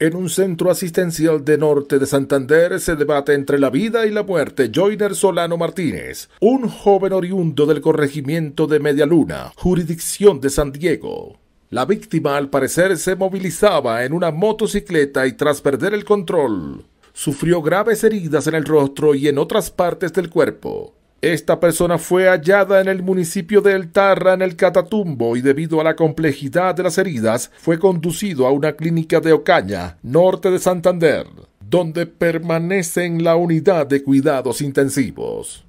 En un centro asistencial de norte de Santander se debate entre la vida y la muerte Joyner Solano Martínez, un joven oriundo del corregimiento de Medialuna, jurisdicción de San Diego. La víctima al parecer se movilizaba en una motocicleta y tras perder el control, sufrió graves heridas en el rostro y en otras partes del cuerpo. Esta persona fue hallada en el municipio de El Tarra, en el Catatumbo, y debido a la complejidad de las heridas, fue conducido a una clínica de Ocaña, norte de Santander, donde permanece en la unidad de cuidados intensivos.